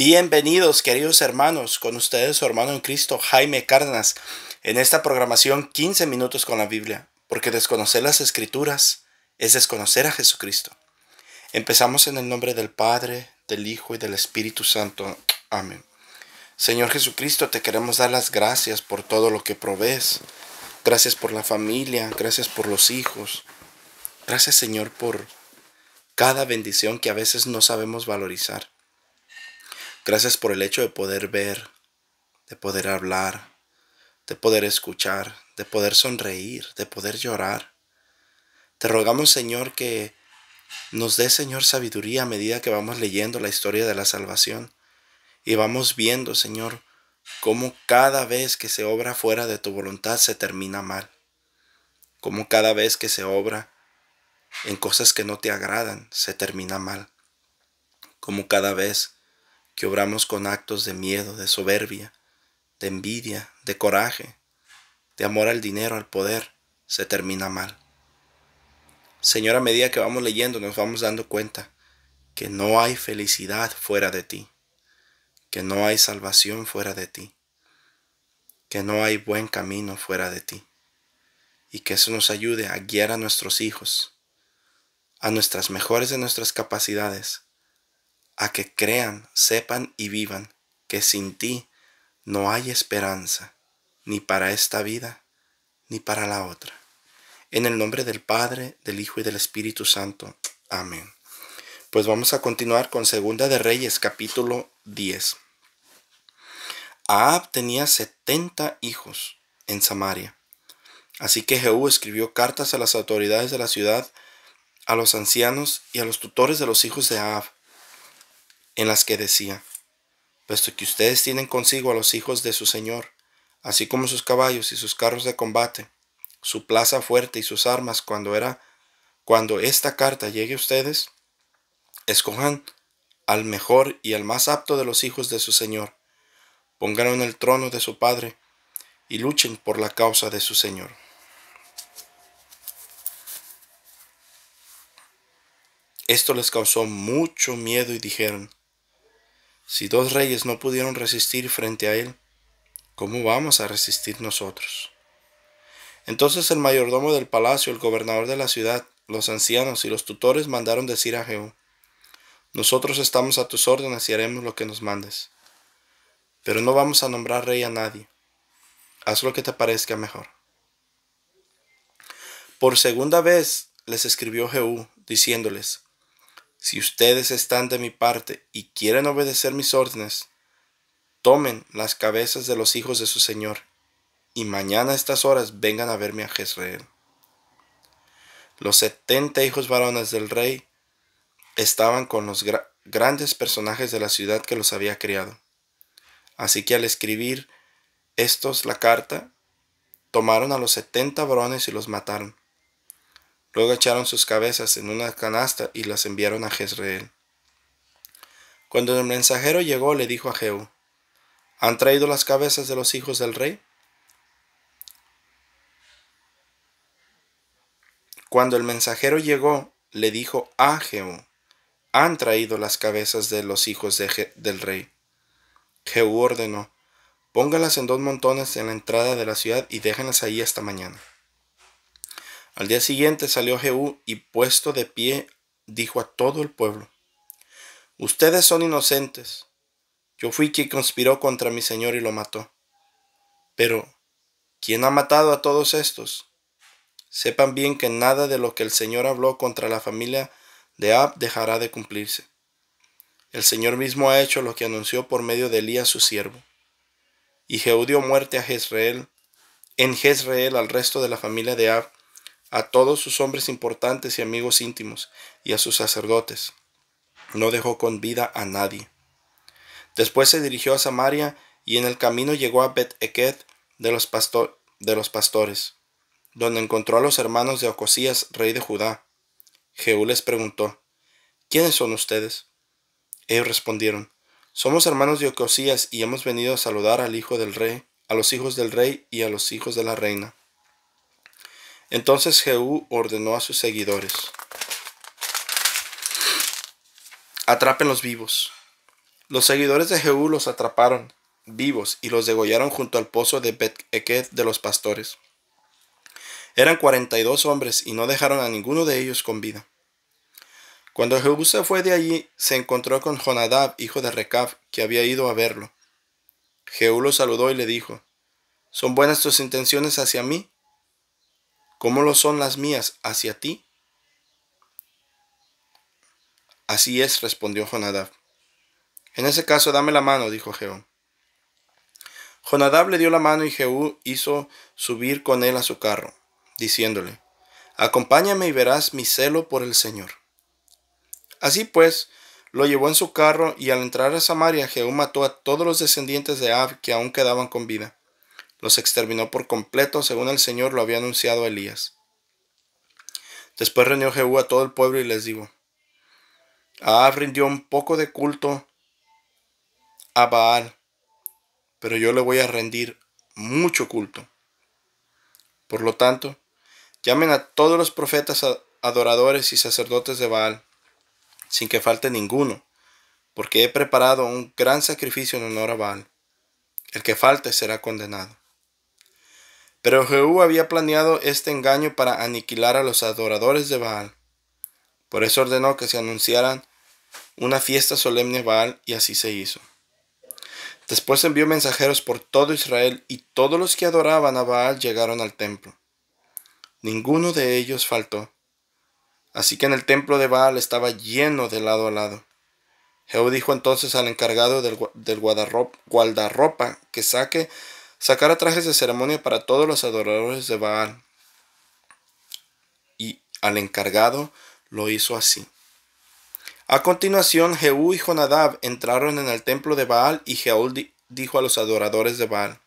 Bienvenidos queridos hermanos, con ustedes su hermano en Cristo Jaime Cárdenas, en esta programación 15 minutos con la Biblia, porque desconocer las escrituras es desconocer a Jesucristo. Empezamos en el nombre del Padre, del Hijo y del Espíritu Santo. Amén. Señor Jesucristo, te queremos dar las gracias por todo lo que provees. Gracias por la familia, gracias por los hijos. Gracias Señor por cada bendición que a veces no sabemos valorizar. Gracias por el hecho de poder ver, de poder hablar, de poder escuchar, de poder sonreír, de poder llorar. Te rogamos, Señor, que nos dé, Señor, sabiduría a medida que vamos leyendo la historia de la salvación y vamos viendo, Señor, cómo cada vez que se obra fuera de tu voluntad se termina mal, cómo cada vez que se obra en cosas que no te agradan se termina mal, como cada vez que obramos con actos de miedo, de soberbia, de envidia, de coraje, de amor al dinero, al poder, se termina mal. Señora, a medida que vamos leyendo nos vamos dando cuenta que no hay felicidad fuera de ti, que no hay salvación fuera de ti, que no hay buen camino fuera de ti, y que eso nos ayude a guiar a nuestros hijos, a nuestras mejores de nuestras capacidades, a que crean, sepan y vivan que sin ti no hay esperanza, ni para esta vida, ni para la otra. En el nombre del Padre, del Hijo y del Espíritu Santo. Amén. Pues vamos a continuar con Segunda de Reyes, capítulo 10. Ahab tenía 70 hijos en Samaria. Así que Jehú escribió cartas a las autoridades de la ciudad, a los ancianos y a los tutores de los hijos de Ahab, en las que decía, puesto que ustedes tienen consigo a los hijos de su Señor, así como sus caballos y sus carros de combate, su plaza fuerte y sus armas cuando era, cuando esta carta llegue a ustedes, escojan al mejor y al más apto de los hijos de su Señor, pónganlo en el trono de su Padre y luchen por la causa de su Señor. Esto les causó mucho miedo y dijeron, si dos reyes no pudieron resistir frente a él, ¿cómo vamos a resistir nosotros? Entonces el mayordomo del palacio, el gobernador de la ciudad, los ancianos y los tutores mandaron decir a Jehú, nosotros estamos a tus órdenes y haremos lo que nos mandes, pero no vamos a nombrar rey a nadie, haz lo que te parezca mejor. Por segunda vez les escribió Jehú, diciéndoles, si ustedes están de mi parte y quieren obedecer mis órdenes, tomen las cabezas de los hijos de su Señor, y mañana a estas horas vengan a verme a Jezreel. Los setenta hijos varones del rey estaban con los grandes personajes de la ciudad que los había criado. Así que al escribir estos la carta, tomaron a los setenta varones y los mataron Luego echaron sus cabezas en una canasta y las enviaron a Jezreel. Cuando el mensajero llegó, le dijo a Jehú, ¿han traído las cabezas de los hijos del rey? Cuando el mensajero llegó, le dijo a Jehú, han traído las cabezas de los hijos del rey. Jehú ordenó, póngalas en dos montones en la entrada de la ciudad y déjenlas ahí hasta mañana. Al día siguiente salió Jehú y puesto de pie dijo a todo el pueblo, Ustedes son inocentes. Yo fui quien conspiró contra mi Señor y lo mató. Pero, ¿quién ha matado a todos estos? Sepan bien que nada de lo que el Señor habló contra la familia de Ab dejará de cumplirse. El Señor mismo ha hecho lo que anunció por medio de Elías su siervo. Y Jehú dio muerte a Jezreel, en Jezreel al resto de la familia de Ab, a todos sus hombres importantes y amigos íntimos, y a sus sacerdotes. No dejó con vida a nadie. Después se dirigió a Samaria, y en el camino llegó a Bet-Eked de, los de los pastores, donde encontró a los hermanos de Ocosías, rey de Judá. Jehú les preguntó, ¿Quiénes son ustedes? Ellos respondieron, Somos hermanos de Ocosías y hemos venido a saludar al hijo del rey, a los hijos del rey y a los hijos de la reina. Entonces Jehú ordenó a sus seguidores, atrapen los vivos. Los seguidores de Jehú los atraparon vivos y los degollaron junto al pozo de Bet-Eked de los pastores. Eran cuarenta y dos hombres y no dejaron a ninguno de ellos con vida. Cuando Jehú se fue de allí, se encontró con Jonadab, hijo de Recab, que había ido a verlo. Jehú lo saludó y le dijo, ¿Son buenas tus intenciones hacia mí? ¿Cómo lo son las mías hacia ti? Así es, respondió Jonadab. En ese caso, dame la mano, dijo Jehú. Jonadab le dio la mano y Jehú hizo subir con él a su carro, diciéndole, Acompáñame y verás mi celo por el Señor. Así pues, lo llevó en su carro y al entrar a Samaria, Jehú mató a todos los descendientes de Ab que aún quedaban con vida los exterminó por completo, según el Señor lo había anunciado Elías. Después reunió Jehú a todo el pueblo y les dijo, Ah, rindió un poco de culto a Baal, pero yo le voy a rendir mucho culto. Por lo tanto, llamen a todos los profetas adoradores y sacerdotes de Baal, sin que falte ninguno, porque he preparado un gran sacrificio en honor a Baal. El que falte será condenado. Pero Jehú había planeado este engaño para aniquilar a los adoradores de Baal. Por eso ordenó que se anunciaran una fiesta solemne a Baal y así se hizo. Después envió mensajeros por todo Israel y todos los que adoraban a Baal llegaron al templo. Ninguno de ellos faltó. Así que en el templo de Baal estaba lleno de lado a lado. Jehú dijo entonces al encargado del, del guardarropa que saque sacara trajes de ceremonia para todos los adoradores de Baal. Y al encargado lo hizo así. A continuación, Jehú y Jonadab entraron en el templo de Baal y Jehú dijo a los adoradores de Baal,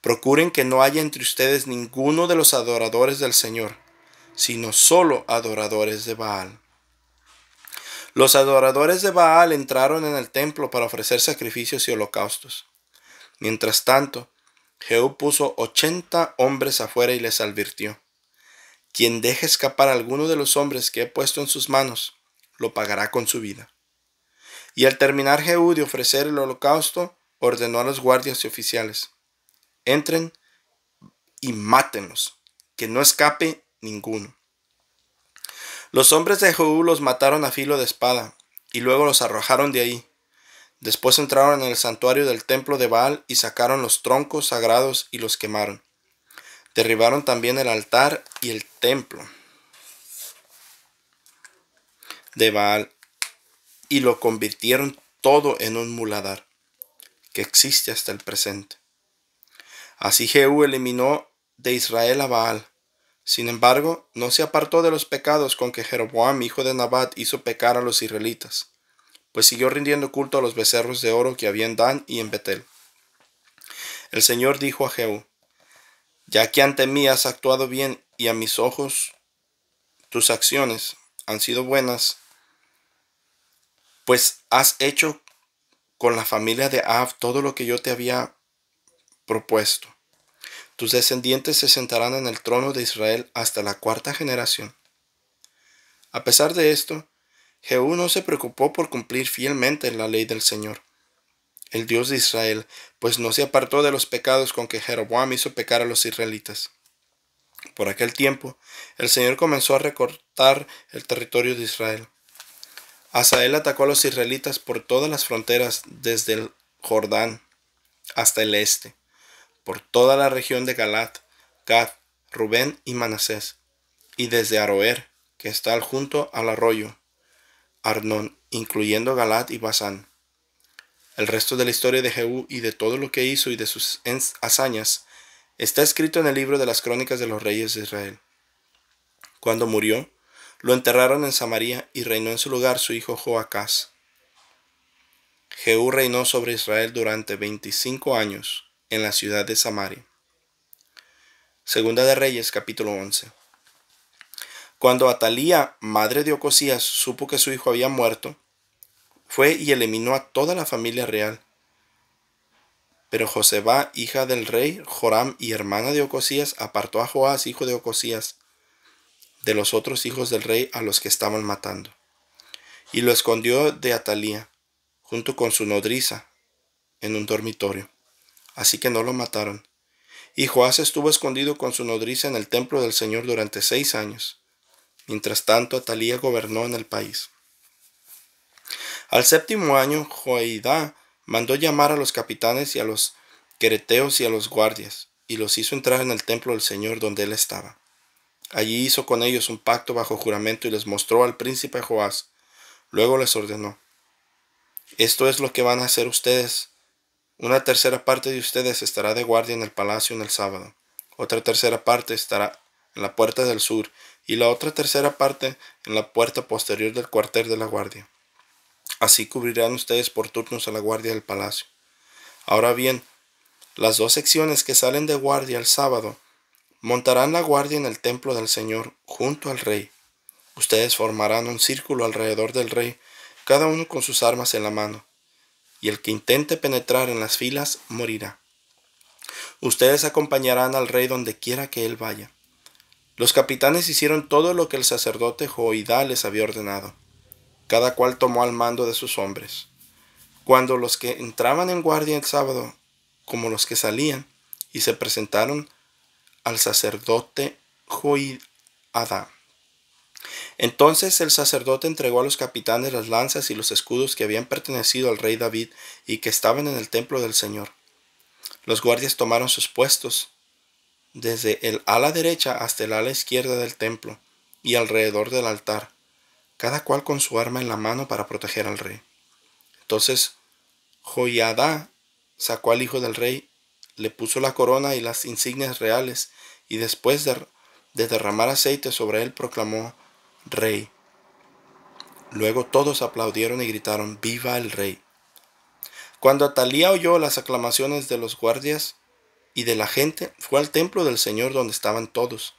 Procuren que no haya entre ustedes ninguno de los adoradores del Señor, sino solo adoradores de Baal. Los adoradores de Baal entraron en el templo para ofrecer sacrificios y holocaustos. Mientras tanto, Jehú puso ochenta hombres afuera y les advirtió, quien deje escapar a alguno de los hombres que he puesto en sus manos, lo pagará con su vida. Y al terminar Jehú de ofrecer el holocausto, ordenó a los guardias y oficiales, entren y mátenlos, que no escape ninguno. Los hombres de Jehú los mataron a filo de espada, y luego los arrojaron de ahí, Después entraron en el santuario del templo de Baal y sacaron los troncos sagrados y los quemaron. Derribaron también el altar y el templo de Baal y lo convirtieron todo en un muladar que existe hasta el presente. Así Jehú eliminó de Israel a Baal. Sin embargo, no se apartó de los pecados con que Jeroboam, hijo de Nabat, hizo pecar a los israelitas pues siguió rindiendo culto a los becerros de oro que había en Dan y en Betel. El Señor dijo a Jehú, ya que ante mí has actuado bien y a mis ojos tus acciones han sido buenas, pues has hecho con la familia de Ab todo lo que yo te había propuesto. Tus descendientes se sentarán en el trono de Israel hasta la cuarta generación. A pesar de esto, Jehú no se preocupó por cumplir fielmente la ley del Señor, el Dios de Israel, pues no se apartó de los pecados con que Jeroboam hizo pecar a los israelitas. Por aquel tiempo, el Señor comenzó a recortar el territorio de Israel. Asael atacó a los israelitas por todas las fronteras desde el Jordán hasta el este, por toda la región de Galat, Gad, Rubén y Manasés, y desde Aroer, que está junto al arroyo, Arnón, incluyendo Galat y Basán. El resto de la historia de Jehú y de todo lo que hizo y de sus hazañas está escrito en el libro de las crónicas de los reyes de Israel. Cuando murió, lo enterraron en Samaria y reinó en su lugar su hijo Joacás. Jehú reinó sobre Israel durante 25 años en la ciudad de Samaria. Segunda de Reyes capítulo 11. Cuando Atalía, madre de Ocosías, supo que su hijo había muerto, fue y eliminó a toda la familia real. Pero Joseba, hija del rey Joram y hermana de Ocosías, apartó a Joás, hijo de Ocosías, de los otros hijos del rey a los que estaban matando, y lo escondió de Atalía, junto con su nodriza, en un dormitorio. Así que no lo mataron. Y Joás estuvo escondido con su nodriza en el templo del Señor durante seis años. Mientras tanto, Atalía gobernó en el país. Al séptimo año, Joaidá mandó llamar a los capitanes y a los quereteos y a los guardias, y los hizo entrar en el templo del Señor donde él estaba. Allí hizo con ellos un pacto bajo juramento y les mostró al príncipe Joás. Luego les ordenó, esto es lo que van a hacer ustedes. Una tercera parte de ustedes estará de guardia en el palacio en el sábado, otra tercera parte estará en la puerta del sur y la otra tercera parte en la puerta posterior del cuartel de la guardia. Así cubrirán ustedes por turnos a la guardia del palacio. Ahora bien, las dos secciones que salen de guardia el sábado montarán la guardia en el templo del Señor junto al rey. Ustedes formarán un círculo alrededor del rey, cada uno con sus armas en la mano, y el que intente penetrar en las filas morirá. Ustedes acompañarán al rey donde quiera que él vaya. Los capitanes hicieron todo lo que el sacerdote Joidá les había ordenado. Cada cual tomó al mando de sus hombres. Cuando los que entraban en guardia el sábado, como los que salían, y se presentaron al sacerdote Joidá. Entonces el sacerdote entregó a los capitanes las lanzas y los escudos que habían pertenecido al rey David y que estaban en el templo del Señor. Los guardias tomaron sus puestos desde el ala derecha hasta el ala izquierda del templo y alrededor del altar, cada cual con su arma en la mano para proteger al rey. Entonces Joiada sacó al hijo del rey, le puso la corona y las insignias reales, y después de, de derramar aceite sobre él proclamó rey. Luego todos aplaudieron y gritaron, viva el rey. Cuando Atalía oyó las aclamaciones de los guardias, y de la gente, fue al templo del Señor donde estaban todos.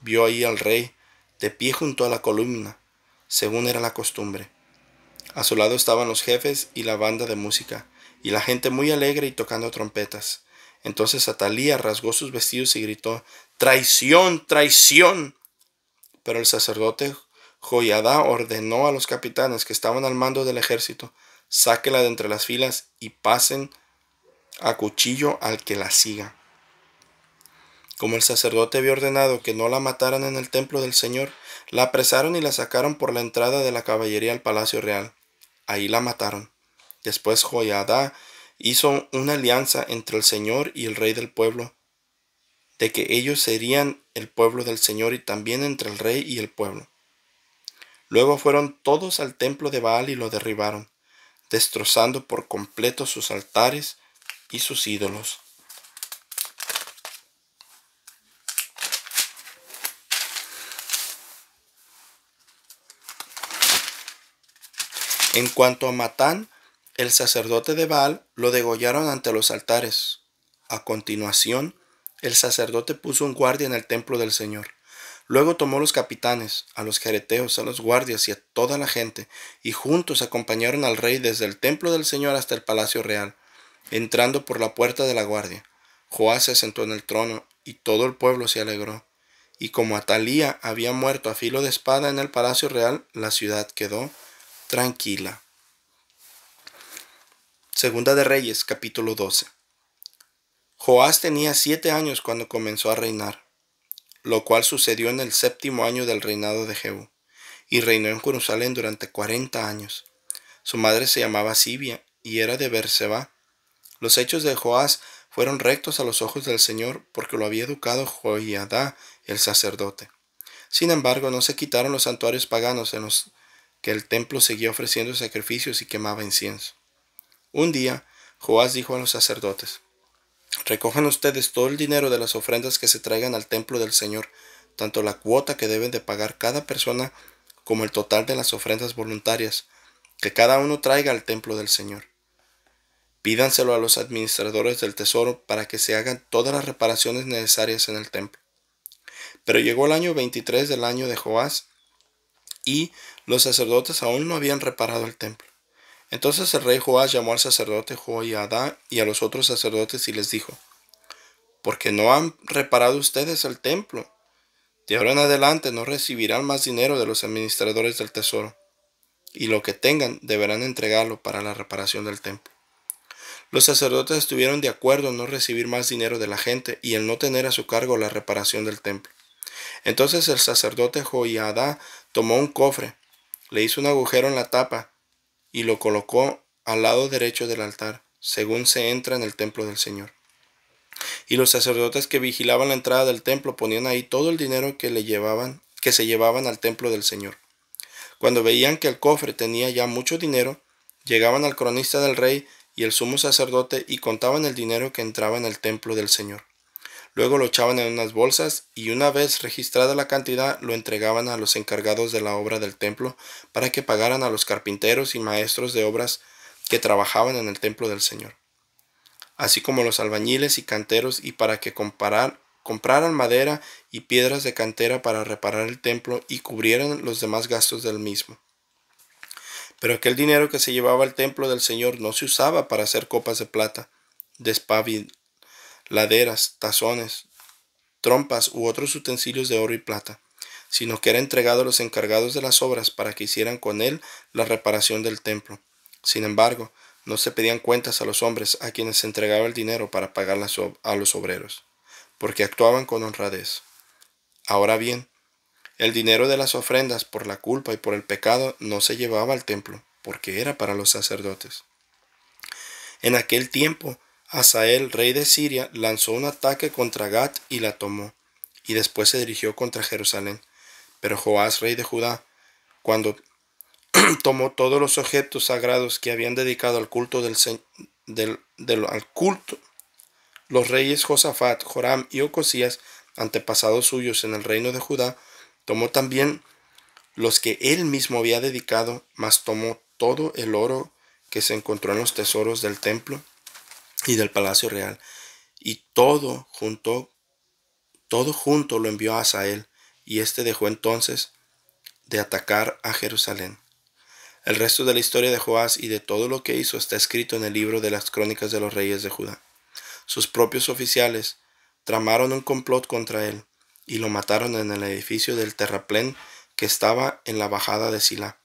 Vio ahí al rey, de pie junto a la columna, según era la costumbre. A su lado estaban los jefes y la banda de música, y la gente muy alegre y tocando trompetas. Entonces Atalía rasgó sus vestidos y gritó, Traición, traición. Pero el sacerdote Joyada ordenó a los capitanes que estaban al mando del ejército, sáquela de entre las filas y pasen a cuchillo al que la siga. Como el sacerdote había ordenado que no la mataran en el templo del Señor, la apresaron y la sacaron por la entrada de la caballería al palacio real. Ahí la mataron. Después Joyada hizo una alianza entre el Señor y el rey del pueblo, de que ellos serían el pueblo del Señor y también entre el rey y el pueblo. Luego fueron todos al templo de Baal y lo derribaron, destrozando por completo sus altares, y sus ídolos. En cuanto a Matán, el sacerdote de Baal lo degollaron ante los altares. A continuación, el sacerdote puso un guardia en el templo del Señor. Luego tomó los capitanes, a los jereteos, a los guardias y a toda la gente, y juntos acompañaron al rey desde el templo del Señor hasta el palacio real. Entrando por la puerta de la guardia, Joás se sentó en el trono y todo el pueblo se alegró. Y como Atalía había muerto a filo de espada en el palacio real, la ciudad quedó tranquila. Segunda de Reyes, capítulo 12. Joás tenía siete años cuando comenzó a reinar, lo cual sucedió en el séptimo año del reinado de Jehú, y reinó en Jerusalén durante cuarenta años. Su madre se llamaba Sibia y era de Berseba, los hechos de Joás fueron rectos a los ojos del Señor porque lo había educado Joiada, el sacerdote. Sin embargo, no se quitaron los santuarios paganos en los que el templo seguía ofreciendo sacrificios y quemaba incienso. Un día, Joás dijo a los sacerdotes, Recojan ustedes todo el dinero de las ofrendas que se traigan al templo del Señor, tanto la cuota que deben de pagar cada persona como el total de las ofrendas voluntarias, que cada uno traiga al templo del Señor. Pídanselo a los administradores del tesoro para que se hagan todas las reparaciones necesarias en el templo. Pero llegó el año 23 del año de Joás y los sacerdotes aún no habían reparado el templo. Entonces el rey Joás llamó al sacerdote Joiada y a los otros sacerdotes y les dijo, porque no han reparado ustedes el templo. De ahora en adelante no recibirán más dinero de los administradores del tesoro, y lo que tengan deberán entregarlo para la reparación del templo. Los sacerdotes estuvieron de acuerdo en no recibir más dinero de la gente y en no tener a su cargo la reparación del templo. Entonces el sacerdote Joiada tomó un cofre, le hizo un agujero en la tapa y lo colocó al lado derecho del altar, según se entra en el templo del Señor. Y los sacerdotes que vigilaban la entrada del templo ponían ahí todo el dinero que le llevaban, que se llevaban al templo del Señor. Cuando veían que el cofre tenía ya mucho dinero, llegaban al cronista del rey y el sumo sacerdote y contaban el dinero que entraba en el templo del Señor. Luego lo echaban en unas bolsas y una vez registrada la cantidad lo entregaban a los encargados de la obra del templo para que pagaran a los carpinteros y maestros de obras que trabajaban en el templo del Señor, así como los albañiles y canteros y para que comparar, compraran madera y piedras de cantera para reparar el templo y cubrieran los demás gastos del mismo. Pero aquel dinero que se llevaba al templo del Señor no se usaba para hacer copas de plata, laderas, tazones, trompas u otros utensilios de oro y plata, sino que era entregado a los encargados de las obras para que hicieran con él la reparación del templo. Sin embargo, no se pedían cuentas a los hombres a quienes se entregaba el dinero para pagar a los obreros, porque actuaban con honradez. Ahora bien, el dinero de las ofrendas por la culpa y por el pecado no se llevaba al templo, porque era para los sacerdotes. En aquel tiempo, Asael, rey de Siria, lanzó un ataque contra Gat y la tomó, y después se dirigió contra Jerusalén. Pero Joás, rey de Judá, cuando tomó todos los objetos sagrados que habían dedicado al culto del, al culto, los reyes Josafat, Joram y Ocosías, antepasados suyos en el reino de Judá, Tomó también los que él mismo había dedicado, mas tomó todo el oro que se encontró en los tesoros del templo y del palacio real, y todo junto, todo junto lo envió a Asael, y éste dejó entonces de atacar a Jerusalén. El resto de la historia de Joás y de todo lo que hizo está escrito en el libro de las crónicas de los reyes de Judá. Sus propios oficiales tramaron un complot contra él, y lo mataron en el edificio del terraplén que estaba en la bajada de Sila.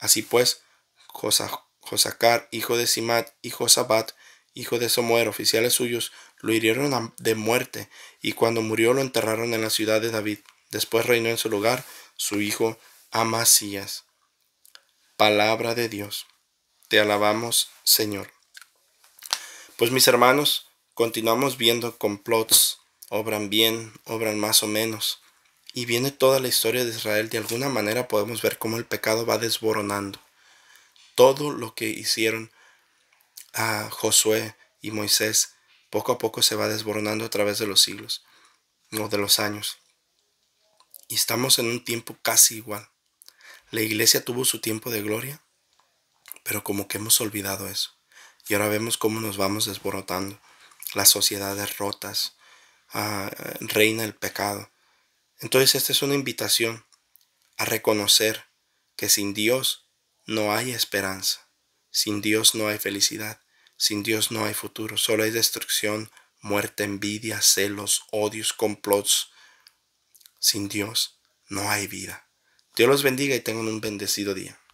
Así pues, Josacar, hijo de Simat, y Josabat, hijo de Somuer, oficiales suyos, lo hirieron de muerte, y cuando murió lo enterraron en la ciudad de David. Después reinó en su lugar su hijo Amasías. Palabra de Dios. Te alabamos, Señor. Pues mis hermanos, continuamos viendo complots obran bien, obran más o menos. Y viene toda la historia de Israel, de alguna manera podemos ver cómo el pecado va desboronando. Todo lo que hicieron a Josué y Moisés poco a poco se va desboronando a través de los siglos o de los años. Y estamos en un tiempo casi igual. La iglesia tuvo su tiempo de gloria, pero como que hemos olvidado eso. Y ahora vemos cómo nos vamos desborotando. Las sociedades rotas, reina el pecado. Entonces esta es una invitación a reconocer que sin Dios no hay esperanza, sin Dios no hay felicidad, sin Dios no hay futuro, solo hay destrucción, muerte, envidia, celos, odios, complots. Sin Dios no hay vida. Dios los bendiga y tengan un bendecido día.